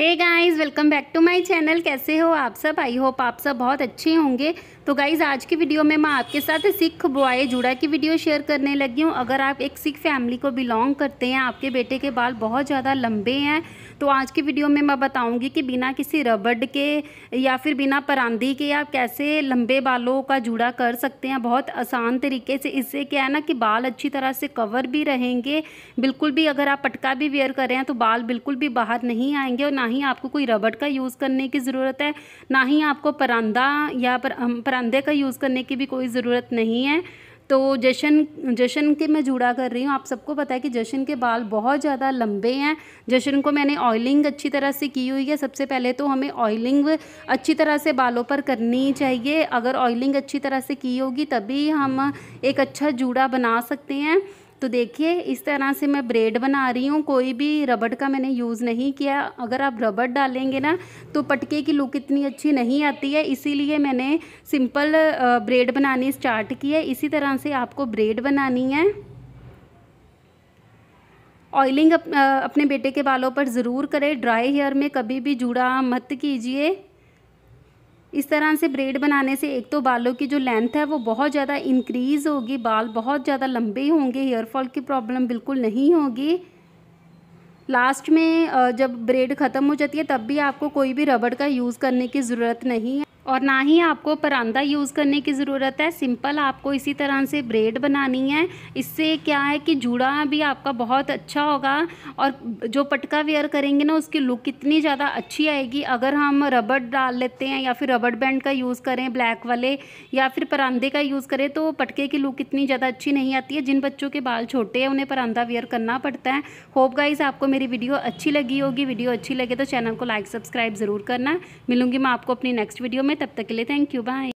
hey guys welcome back to my channel कैसे हो आप सब आई होप आप सब बहुत अच्छे होंगे तो गाइस आज की वीडियो में मैं आपके साथ सिख बॉय जुड़ा की वीडियो शेयर करने लगी हूँ अगर आप एक सिख फैमिली को बिलोंग करते हैं आपके बेटे के बाल बहुत ज़्यादा लंबे हैं तो आज की वीडियो में मैं बताऊँगी कि बिना किसी रबड़ के या फिर बिना परांदी के आप कैसे लंबे बालों का जुड़ा कर सकते हैं बहुत आसान तरीके से इससे क्या है ना कि बाल अच्छी तरह से कवर भी रहेंगे बिल्कुल भी अगर आप पटका भी वेयर करें तो बाल बिल्कुल भी बाहर नहीं आएंगे और ना ही आपको कोई रबड़ का यूज़ करने की ज़रूरत है ना ही आपको परांदा या पर, परांदे का यूज़ करने की भी कोई ज़रूरत नहीं है तो जशन जशन के मैं जुड़ा कर रही हूँ आप सबको पता है कि जशन के बाल बहुत ज़्यादा लंबे हैं जशन को मैंने ऑयलिंग अच्छी तरह से की हुई है सबसे पहले तो हमें ऑयलिंग अच्छी तरह से बालों पर करनी चाहिए अगर ऑयलिंग अच्छी तरह से की होगी तभी हम एक अच्छा जूड़ा बना सकते हैं तो देखिए इस तरह से मैं ब्रेड बना रही हूँ कोई भी रबड़ का मैंने यूज़ नहीं किया अगर आप रबड़ डालेंगे ना तो पटके की लुक इतनी अच्छी नहीं आती है इसीलिए मैंने सिंपल ब्रेड बनानी स्टार्ट की है इसी तरह से आपको ब्रेड बनानी है ऑयलिंग अप, अपने बेटे के बालों पर ज़रूर करें ड्राई हेयर में कभी भी जुड़ा मत कीजिए इस तरह से ब्रेड बनाने से एक तो बालों की जो लेंथ है वो बहुत ज़्यादा इंक्रीज़ होगी बाल बहुत ज़्यादा लंबे होंगे हेयरफॉल की प्रॉब्लम बिल्कुल नहीं होगी लास्ट में जब ब्रेड ख़त्म हो जाती है तब भी आपको कोई भी रबड़ का यूज़ करने की ज़रूरत नहीं है और ना ही आपको परांदा यूज़ करने की ज़रूरत है सिंपल आपको इसी तरह से ब्रेड बनानी है इससे क्या है कि जूड़ा भी आपका बहुत अच्छा होगा और जो पटका वेयर करेंगे ना उसकी लुक कितनी ज़्यादा अच्छी आएगी अगर हम रबड़ डाल लेते हैं या फिर रबड़ बैंड का यूज़ करें ब्लैक वाले या फिर परांदे का यूज़ करें तो पटके की लुक इतनी ज़्यादा अच्छी नहीं आती है जिन बच्चों के बाल छोटे हैं उन्हें परांदा वेयर करना पड़ता है होप गाइज आपको मेरी वीडियो अच्छी लगी होगी वीडियो अच्छी लगे तो चैनल को लाइक सब्सक्राइब ज़रूर करना मिलूंगी मैं आपको अपनी नेक्स्ट वीडियो में तब तक के लिए थैंक यू बाय